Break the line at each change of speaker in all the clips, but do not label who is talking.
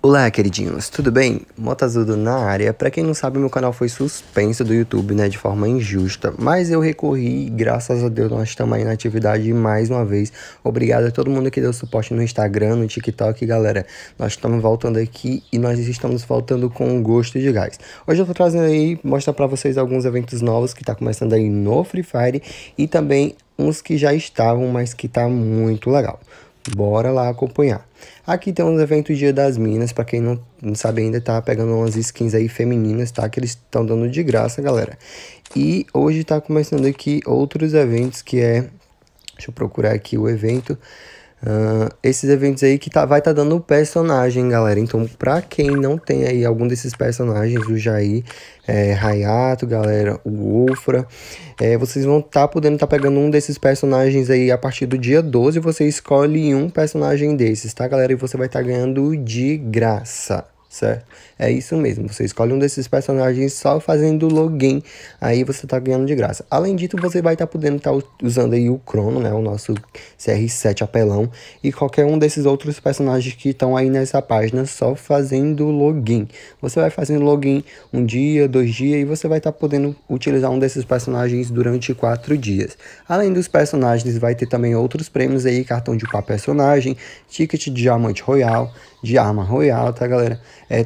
Olá, queridinhos, tudo bem? Mota Azudo na área. Para quem não sabe, meu canal foi suspenso do YouTube, né, de forma injusta, mas eu recorri e graças a Deus nós estamos aí na atividade mais uma vez. Obrigado a todo mundo que deu suporte no Instagram, no TikTok, galera. Nós estamos voltando aqui e nós estamos voltando com gosto de gás. Hoje eu tô trazendo aí, mostrar para vocês alguns eventos novos que tá começando aí no Free Fire e também uns que já estavam, mas que tá muito legal. Bora lá acompanhar. Aqui tem uns eventos Dia das Minas, para quem não, não sabe ainda, tá pegando umas skins aí femininas, tá? Que eles estão dando de graça, galera. E hoje tá começando aqui outros eventos que é... Deixa eu procurar aqui o evento Uh, esses eventos aí que tá, vai estar tá dando personagem, galera. Então, pra quem não tem aí algum desses personagens, o Jair, é, Hayato, galera, o Ofra, é, vocês vão estar tá podendo estar tá pegando um desses personagens aí a partir do dia 12. Você escolhe um personagem desses, tá, galera? E você vai estar tá ganhando de graça certo? É isso mesmo, você escolhe um desses personagens só fazendo login, aí você tá ganhando de graça. Além disso, você vai estar tá podendo estar tá usando aí o Crono, né, o nosso CR7 apelão, e qualquer um desses outros personagens que estão aí nessa página só fazendo login. Você vai fazendo login um dia, dois dias, e você vai estar tá podendo utilizar um desses personagens durante quatro dias. Além dos personagens, vai ter também outros prêmios aí, cartão de papel personagem, ticket de diamante royal, de arma royal, tá galera? é,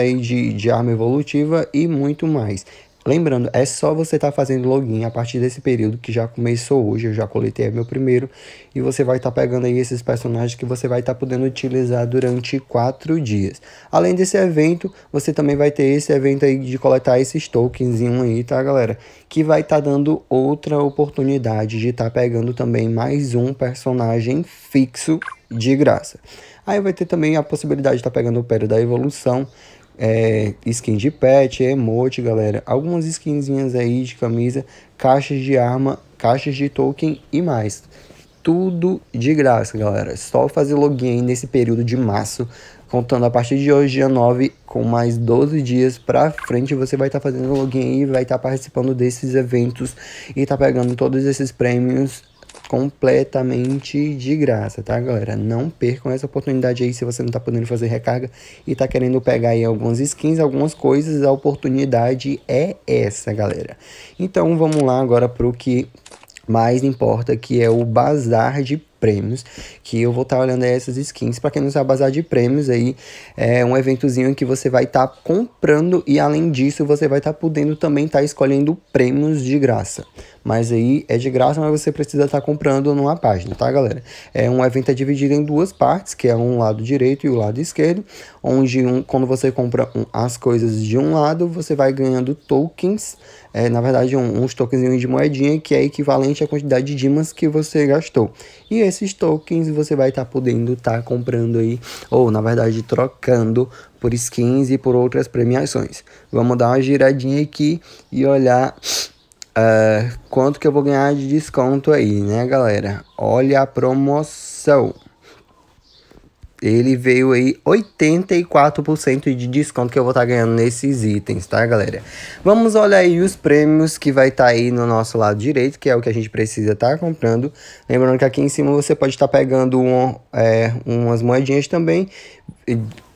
aí de, de arma evolutiva e muito mais. Lembrando, é só você estar tá fazendo login a partir desse período que já começou hoje, eu já coletei meu primeiro, e você vai estar tá pegando aí esses personagens que você vai estar tá podendo utilizar durante quatro dias. Além desse evento, você também vai ter esse evento aí de coletar esses tokens aí, tá galera? Que vai estar tá dando outra oportunidade de estar tá pegando também mais um personagem fixo de graça. Aí vai ter também a possibilidade de estar tá pegando o pé da evolução, é, skin de pet, emote, galera. Algumas skinzinhas aí de camisa, caixas de arma, caixas de token e mais. Tudo de graça, galera. Só fazer login nesse período de março. Contando a partir de hoje, dia 9, com mais 12 dias pra frente, você vai estar tá fazendo login e vai estar tá participando desses eventos e tá pegando todos esses prêmios completamente de graça, tá, galera? Não percam essa oportunidade aí se você não tá podendo fazer recarga e tá querendo pegar aí algumas skins, algumas coisas, a oportunidade é essa, galera. Então, vamos lá agora pro que mais importa, que é o bazar de prêmios, que eu vou estar tá olhando aí essas skins. Para quem não sabe, Bazar de Prêmios aí é um eventozinho em que você vai estar tá comprando e além disso você vai estar tá podendo também estar tá escolhendo prêmios de graça. Mas aí é de graça, mas você precisa estar tá comprando numa página, tá, galera? É um evento é dividido em duas partes, que é um lado direito e o lado esquerdo, onde um, quando você compra um, as coisas de um lado, você vai ganhando tokens, é, na verdade um, uns tokens de moedinha que é equivalente à quantidade de dimas que você gastou. E esses tokens você vai estar tá podendo estar tá comprando aí, ou na verdade trocando por skins e por outras premiações. Vamos dar uma giradinha aqui e olhar uh, quanto que eu vou ganhar de desconto aí, né galera? Olha a promoção ele veio aí 84% de desconto que eu vou estar tá ganhando nesses itens, tá, galera? Vamos olhar aí os prêmios que vai estar tá aí no nosso lado direito, que é o que a gente precisa estar tá comprando. Lembrando que aqui em cima você pode estar tá pegando um, é, umas moedinhas também,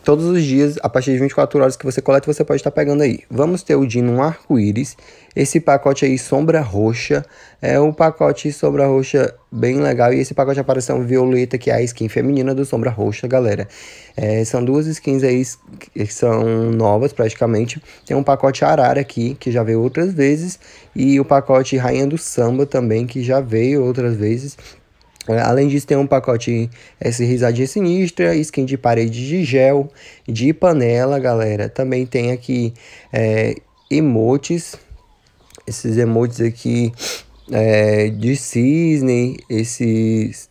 Todos os dias, a partir de 24 horas que você coleta, você pode estar pegando aí. Vamos ter o Dino arco-íris. Esse pacote aí, sombra roxa. É um pacote sombra roxa bem legal. E esse pacote de aparição violeta, que é a skin feminina do sombra roxa, galera. É, são duas skins aí que são novas praticamente. Tem um pacote arara aqui, que já veio outras vezes. E o pacote rainha do samba também, que já veio outras vezes. Além disso, tem um pacote esse risadinha sinistra, skin de parede de gel, de panela, galera. Também tem aqui é, emotes, esses emotes aqui é, de cisne, esses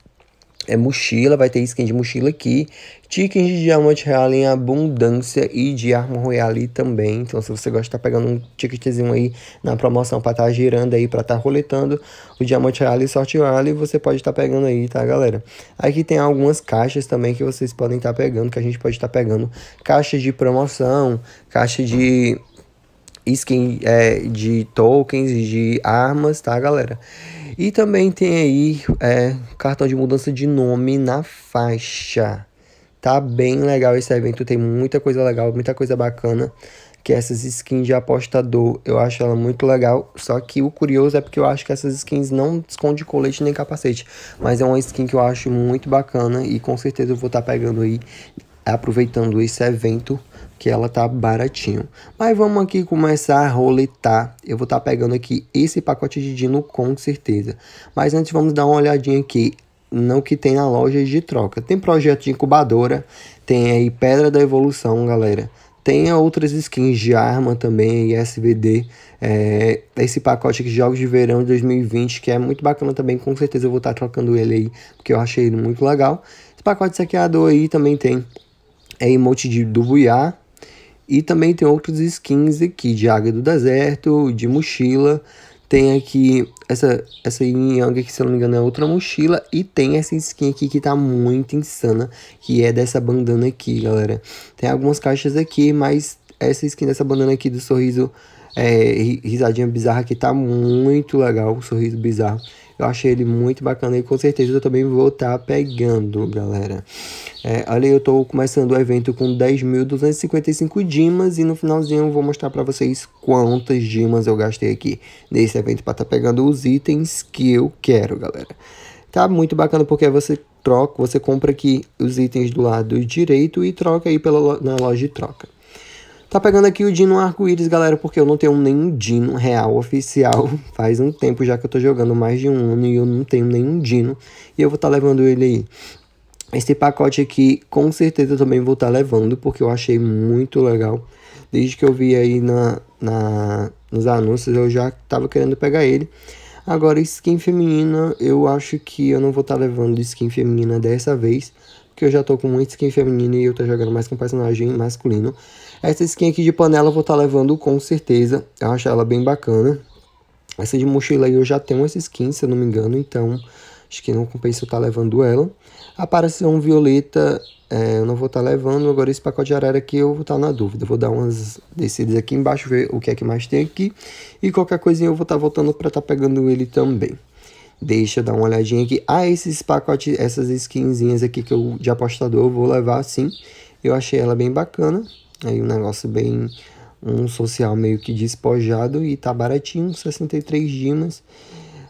é mochila, vai ter skin de mochila aqui Tickets de diamante real em abundância e de arma royale também. Então, se você gosta de tá pegando um ticketzinho aí na promoção para estar tá girando aí, para estar tá roletando o diamante real e sorte real, você pode estar tá pegando aí, tá, galera? Aqui tem algumas caixas também que vocês podem estar tá pegando, que a gente pode estar tá pegando caixas de promoção, caixa de skin é, de tokens e de armas, tá, galera? E também tem aí é, cartão de mudança de nome na faixa. Tá bem legal esse evento, tem muita coisa legal, muita coisa bacana. Que essas skins de apostador, eu acho ela muito legal. Só que o curioso é porque eu acho que essas skins não esconde colete nem capacete. Mas é uma skin que eu acho muito bacana e com certeza eu vou estar tá pegando aí, aproveitando esse evento que ela tá baratinho. Mas vamos aqui começar a roletar. Eu vou estar tá pegando aqui esse pacote de Dino com certeza. Mas antes vamos dar uma olhadinha aqui não que tem na loja de troca. Tem projeto de incubadora, tem aí Pedra da Evolução, galera. Tem outras skins de arma também, SVD. É, esse pacote de jogos de verão de 2020, que é muito bacana também. Com certeza eu vou estar tá trocando ele aí, porque eu achei ele muito legal. Esse pacote de saqueador aí também tem é, emote de, do Buiá. E também tem outros skins aqui de Águia do Deserto, de Mochila. Tem aqui essa, essa Yin Yang, que se eu não me engano é outra mochila. E tem essa skin aqui que tá muito insana, que é dessa bandana aqui, galera. Tem algumas caixas aqui, mas essa skin dessa bandana aqui do sorriso é, risadinha bizarra que tá muito legal, o sorriso bizarro. Eu achei ele muito bacana e com certeza eu também vou estar tá pegando, galera. É, olha, eu estou começando o evento com 10.255 dimas e no finalzinho eu vou mostrar para vocês quantas dimas eu gastei aqui nesse evento para estar tá pegando os itens que eu quero, galera. Tá muito bacana porque você troca, você compra aqui os itens do lado direito e troca aí pela, na loja de troca. Tá pegando aqui o Dino Arco-Íris, galera, porque eu não tenho nenhum Dino real oficial. Faz um tempo já que eu tô jogando mais de um ano e eu não tenho nenhum Dino. E eu vou estar tá levando ele aí esse pacote aqui, com certeza, também vou estar tá levando, porque eu achei muito legal. Desde que eu vi aí na, na, nos anúncios, eu já estava querendo pegar ele. Agora, skin feminina, eu acho que eu não vou estar tá levando skin feminina dessa vez, porque eu já tô com muita skin feminina e eu tô jogando mais com personagem masculino. Essa skin aqui de panela eu vou estar tá levando com certeza, eu acho ela bem bacana. Essa de mochila aí eu já tenho essa skin, se eu não me engano, então Acho que não compensa eu estar tá levando ela. Apareceu um Violeta, é, eu não vou estar tá levando. Agora esse pacote de arara aqui eu vou estar tá na dúvida. Vou dar umas descidas aqui embaixo, ver o que é que mais tem aqui. E qualquer coisinha eu vou estar tá voltando para estar tá pegando ele também. Deixa eu dar uma olhadinha aqui. Ah, esses pacotes, essas skinzinhas aqui que eu de apostador eu vou levar sim. Eu achei ela bem bacana. Aí um negócio bem um social meio que despojado e tá baratinho, 63 dimas.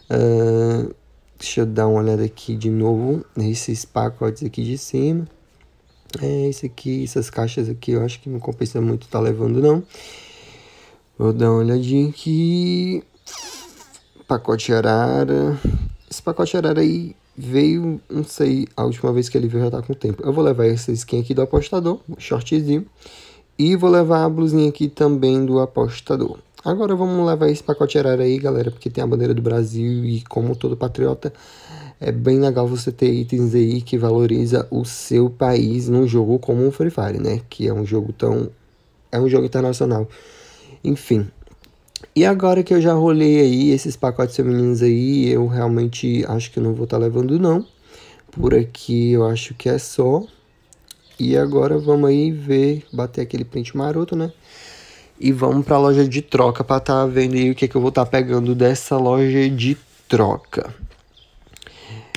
Uh, Deixa eu dar uma olhada aqui de novo nesses pacotes aqui de cima. É, esse aqui, essas caixas aqui, eu acho que não compensa muito estar tá levando, não. Vou dar uma olhadinha aqui. Pacote arara. Esse pacote arara aí veio, não sei, a última vez que ele veio já tá com tempo. Eu vou levar essa skin aqui do apostador, shortzinho. E vou levar a blusinha aqui também do apostador. Agora vamos levar esse pacote arara aí, galera, porque tem a bandeira do Brasil e como todo patriota, é bem legal você ter itens aí que valoriza o seu país num jogo como o Free Fire, né? Que é um jogo tão... é um jogo internacional. Enfim. E agora que eu já rolei aí esses pacotes femininos aí, eu realmente acho que não vou estar tá levando não. Por aqui eu acho que é só. E agora vamos aí ver, bater aquele print maroto, né? e vamos para a loja de troca para estar tá vendo aí o que, é que eu vou estar tá pegando dessa loja de troca.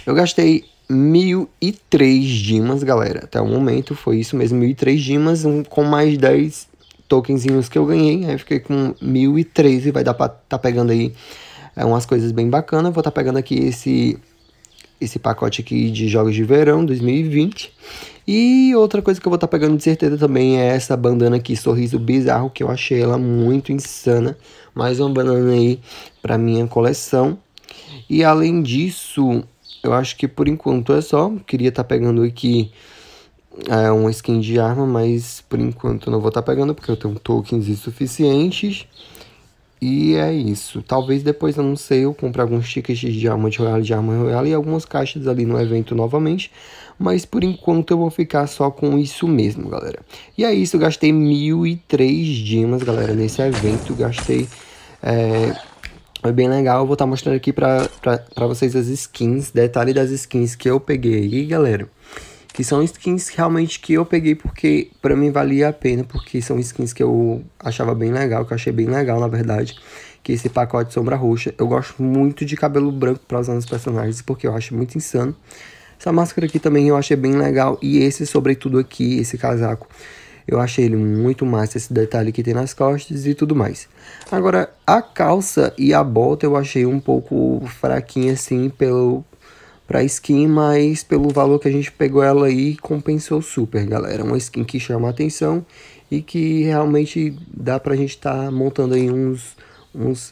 Eu gastei 1003 dimas, galera. Até o momento foi isso mesmo, 1003 dimas um, com mais 10 tokenzinhos que eu ganhei. Aí fiquei com 1013, vai dar para tá pegando aí é, umas coisas bem bacanas. Vou estar tá pegando aqui esse, esse pacote aqui de jogos de verão 2020 e outra coisa que eu vou estar tá pegando de certeza também é essa bandana aqui, Sorriso Bizarro, que eu achei ela muito insana. Mais uma bandana aí para minha coleção. E além disso, eu acho que por enquanto é só. Queria estar tá pegando aqui é, uma skin de arma, mas por enquanto não vou estar tá pegando porque eu tenho tokens insuficientes. E é isso. Talvez depois, eu não sei, eu compre alguns tickets de Diamante de Diamante Royal e algumas caixas ali no evento novamente. Mas por enquanto eu vou ficar só com isso mesmo, galera. E é isso, eu gastei 1.003 dimas, galera, nesse evento. Gastei... É, foi bem legal, eu vou estar tá mostrando aqui pra, pra, pra vocês as skins, detalhe das skins que eu peguei aí, galera que são skins realmente que eu peguei porque para mim valia a pena, porque são skins que eu achava bem legal, que eu achei bem legal na verdade, que esse pacote sombra roxa. Eu gosto muito de cabelo branco para usar nos personagens, porque eu acho muito insano. Essa máscara aqui também eu achei bem legal e esse sobretudo aqui, esse casaco, eu achei ele muito massa, esse detalhe que tem nas costas e tudo mais. Agora, a calça e a bota eu achei um pouco fraquinha assim pelo pra skin, mas pelo valor que a gente pegou ela aí, compensou super, galera. Uma skin que chama atenção e que realmente dá pra gente estar tá montando aí uns, uns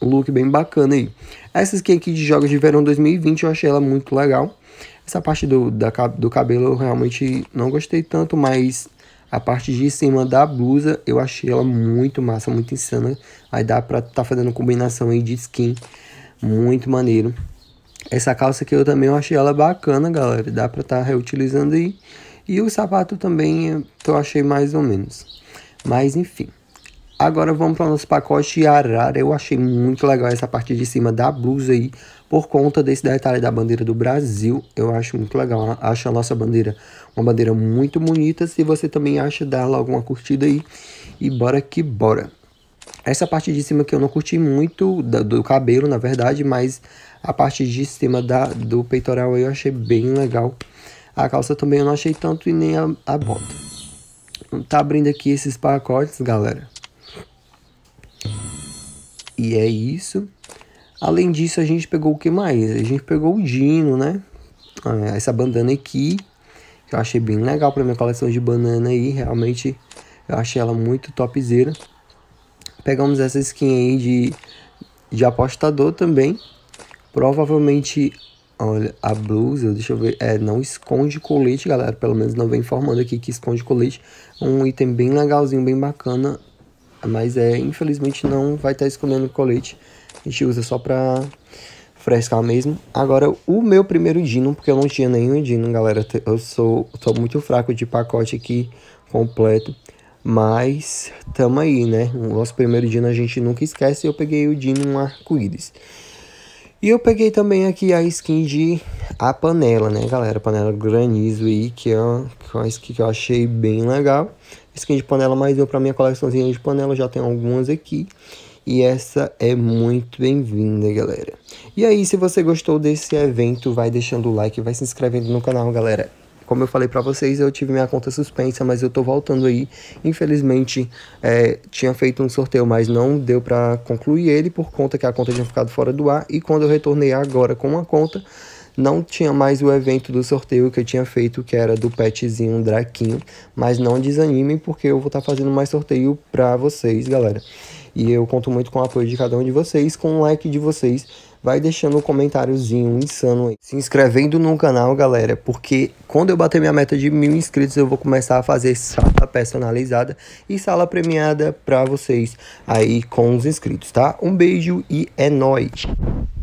look bem bacana aí. Essa skin aqui de jogos de verão 2020 eu achei ela muito legal. Essa parte do, da, do cabelo eu realmente não gostei tanto, mas a parte de cima da blusa eu achei ela muito massa, muito insana. Aí dá pra tá fazendo combinação aí de skin, muito maneiro. Essa calça aqui eu também achei ela bacana, galera. Dá pra estar tá reutilizando aí. E o sapato também eu achei mais ou menos. Mas enfim. Agora vamos para o nosso pacote arara. Eu achei muito legal essa parte de cima da blusa aí. Por conta desse detalhe da bandeira do Brasil. Eu acho muito legal. Acho a nossa bandeira uma bandeira muito bonita. Se você também acha, dá logo uma curtida aí. E bora que bora. Essa parte de cima que eu não curti muito, do, do cabelo, na verdade, mas a parte de cima da, do peitoral eu achei bem legal. A calça também eu não achei tanto e nem a, a bota. Tá abrindo aqui esses pacotes, galera. E é isso. Além disso, a gente pegou o que mais? A gente pegou o Dino, né? Ah, essa bandana aqui, que eu achei bem legal pra minha coleção de banana aí. Realmente, eu achei ela muito topzera. Pegamos essa skin aí de, de apostador também. Provavelmente, olha, a blusa, deixa eu ver, é, não esconde colete, galera. Pelo menos não vem informando aqui que esconde colete. Um item bem legalzinho, bem bacana. Mas é, infelizmente não vai estar tá escondendo colete. A gente usa só pra frescar mesmo. Agora, o meu primeiro Dino, porque eu não tinha nenhum Dino, galera. Eu sou, sou muito fraco de pacote aqui completo. Mas tamo aí, né? O nosso primeiro Dino a gente nunca esquece. Eu peguei o Dino um arco-íris. E eu peguei também aqui a skin de a panela, né, galera? Panela granizo aí, que é uma é skin que eu achei bem legal. Skin de panela mais uma pra minha coleçãozinha de panela, já tem algumas aqui. E essa é muito bem-vinda, galera. E aí, se você gostou desse evento, vai deixando o like, vai se inscrevendo no canal, galera. Como eu falei para vocês, eu tive minha conta suspensa, mas eu tô voltando aí. Infelizmente, é, tinha feito um sorteio, mas não deu para concluir ele por conta que a conta tinha ficado fora do ar. E quando eu retornei agora com uma conta, não tinha mais o evento do sorteio que eu tinha feito, que era do petzinho Draquinho. Mas não desanimem, porque eu vou estar tá fazendo mais sorteio para vocês, galera. E eu conto muito com o apoio de cada um de vocês, com o like de vocês vai deixando um comentáriozinho insano aí. Se inscrevendo no canal, galera, porque quando eu bater minha meta de mil inscritos, eu vou começar a fazer sala personalizada e sala premiada pra vocês aí com os inscritos, tá? Um beijo e é nóis!